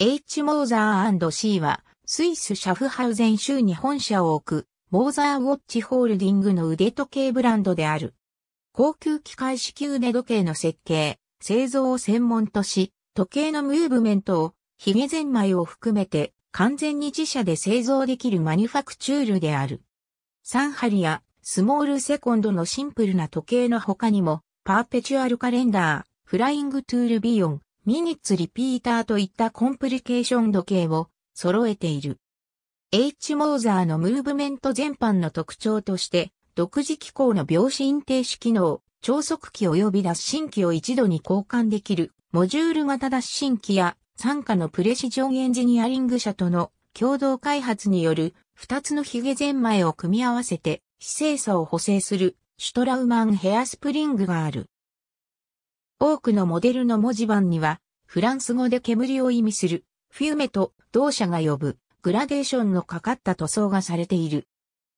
H. モーザー &C は、スイス・シャフハウゼン州に本社を置く、モーザーウォッチホールディングの腕時計ブランドである。高級機械式腕時計の設計、製造を専門とし、時計のムーブメントを、ヒゲゼンマイを含めて、完全に自社で製造できるマニュファクチュールである。サンハリや、スモールセコンドのシンプルな時計の他にも、パーペチュアルカレンダー、フライングトゥールビヨン、ミニッツリピーターといったコンプリケーション時計を揃えている。H. モーザーのムーブメント全般の特徴として、独自機構の秒針停止機能、超速機及び脱新機を一度に交換できる、モジュール型脱新機や、参加のプレシジョンエンジニアリング社との共同開発による、二つのヒゲゼンマイを組み合わせて、姿勢差を補正する、シュトラウマンヘアスプリングがある。多くのモデルの文字盤には、フランス語で煙を意味する、フィウメと同社が呼ぶ、グラデーションのかかった塗装がされている。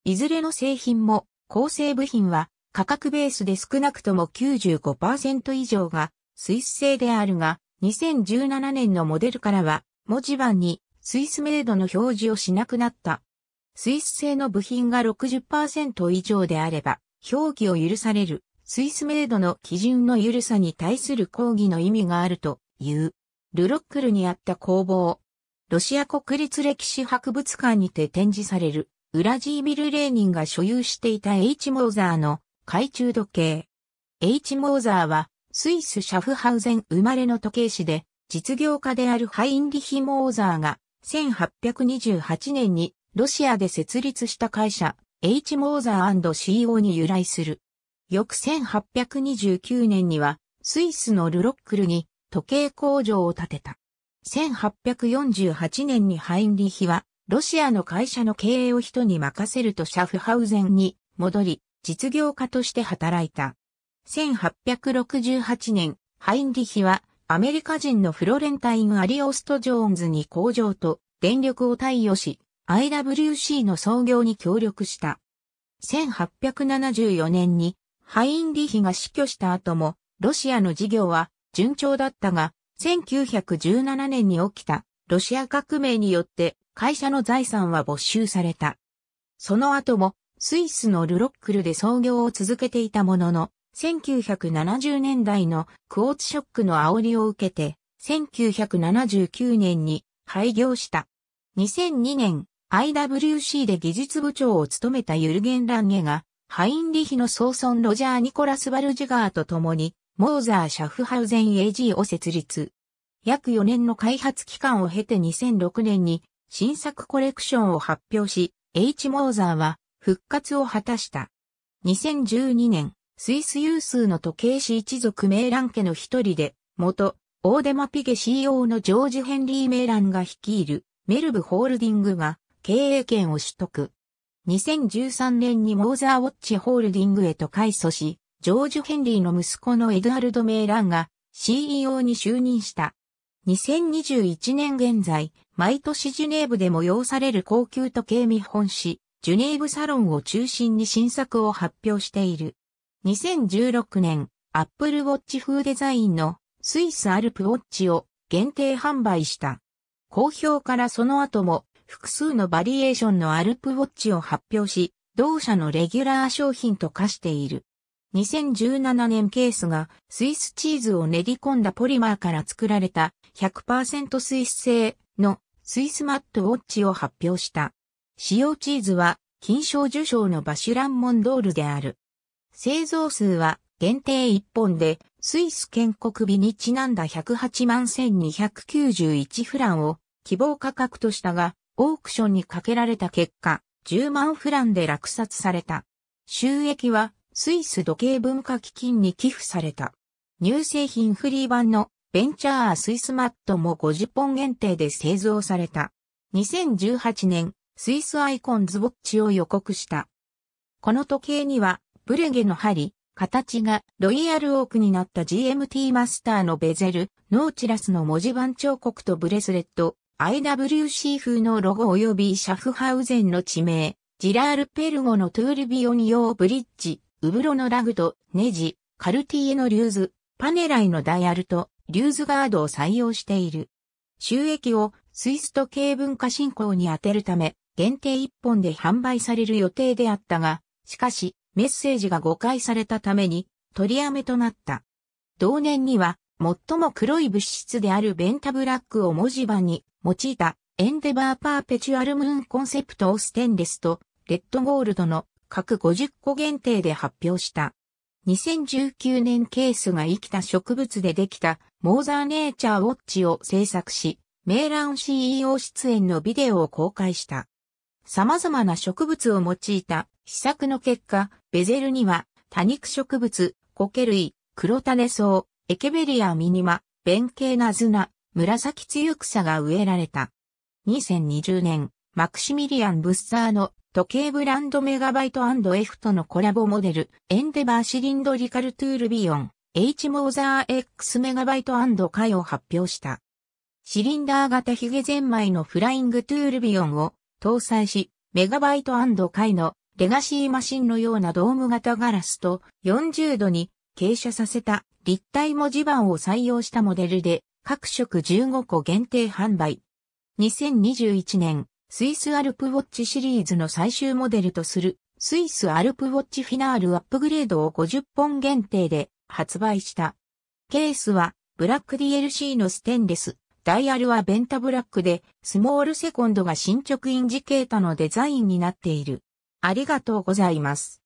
いずれの製品も、構成部品は、価格ベースで少なくとも95%以上が、スイス製であるが、2017年のモデルからは、文字盤に、スイスメイドの表示をしなくなった。スイス製の部品が60%以上であれば、表記を許される。スイスメイドの基準の緩さに対する抗議の意味があるという。ルロックルにあった工房。ロシア国立歴史博物館にて展示される、ウラジービル・レーニンが所有していた H モーザーの懐中時計。H モーザーは、スイス・シャフハウゼン生まれの時計師で、実業家であるハインリヒ・モーザーが、1828年にロシアで設立した会社、H モーザー &CO に由来する。翌1829年には、スイスのルロックルに時計工場を建てた。1848年にハインリヒは、ロシアの会社の経営を人に任せるとシャフハウゼンに戻り、実業家として働いた。1868年、ハインリヒは、アメリカ人のフロレンタイン・アリオスト・ジョーンズに工場と電力を貸与し、IWC の創業に協力した。1874年にハインリヒが死去した後も、ロシアの事業は順調だったが、1917年に起きたロシア革命によって会社の財産は没収された。その後もスイスのルロックルで創業を続けていたものの、1970年代のクォーツショックの煽りを受けて、1979年に廃業した。2002年、IWC で技術部長を務めたユルゲン・ランゲが、ハインリヒの総孫ロジャー・ニコラス・バルジュガーと共に、モーザー・シャフハウゼン AG を設立。約4年の開発期間を経て2006年に新作コレクションを発表し、H モーザーは復活を果たした。2012年、スイス有数の時計師一族メーラン家の一人で、元、オーデマピゲ CEO のジョージ・ヘンリー・メーランが率いるメルブホールディングが経営権を取得。2013年にモーザーウォッチホールディングへと改組し、ジョージ・ヘンリーの息子のエドアルド・メイランが CEO に就任した。2021年現在、毎年ジュネーブで催される高級時計見本誌、ジュネーブサロンを中心に新作を発表している。2016年、アップルウォッチ風デザインのスイスアルプウォッチを限定販売した。好評からその後も複数のバリエーションのアルプウォッチを発表し、同社のレギュラー商品と化している。2017年ケースがスイスチーズを練り込んだポリマーから作られた100%スイス製のスイスマットウォッチを発表した。使用チーズは金賞受賞のバシュランモンドールである。製造数は限定1本でスイス建国日にちなんだ108万1291フランを希望価格としたがオークションにかけられた結果、10万フランで落札された。収益はスイス時計文化基金に寄付された。乳製品フリー版のベンチャースイスマットも50本限定で製造された。2018年、スイスアイコンズウォッチを予告した。この時計には、ブレゲの針、形がロイヤルオークになった GMT マスターのベゼル、ノーチラスの文字盤彫刻とブレスレット、IWC 風のロゴ及びシャフハウゼンの地名、ジラール・ペルゴのトゥールビオニ用ブリッジ、ウブロのラグとネジ、カルティエのリューズ、パネライのダイヤルとリューズガードを採用している。収益をスイスト系文化振興に充てるため、限定1本で販売される予定であったが、しかし、メッセージが誤解されたために、取りやめとなった。同年には、最も黒い物質であるベンタブラックを文字盤に用いたエンデバーパーペチュアルムーンコンセプトをステンレスとレッドゴールドの各50個限定で発表した。2019年ケースが生きた植物でできたモーザーネイチャーウォッチを制作し、メーラン CEO 出演のビデオを公開した。様々な植物を用いた試作の結果、ベゼルには多肉植物、苔類、黒種草、エケベリアミニマ、弁慶なズナ、紫強草が植えられた。2020年、マクシミリアン・ブッサーの時計ブランドメガバイト &F とのコラボモデル、エンデバーシリンドリカルトゥールビヨン、H モーザー X メガバイト回を発表した。シリンダー型ヒゲゼンマイのフライングトゥールビヨンを搭載し、メガバイト回のレガシーマシンのようなドーム型ガラスと40度に傾斜させた立体文字盤を採用したモデルで、各色15個限定販売。2021年、スイスアルプウォッチシリーズの最終モデルとする、スイスアルプウォッチフィナールアップグレードを50本限定で発売した。ケースは、ブラック DLC のステンレス、ダイヤルはベンタブラックで、スモールセコンドが進捗インジケータのデザインになっている。ありがとうございます。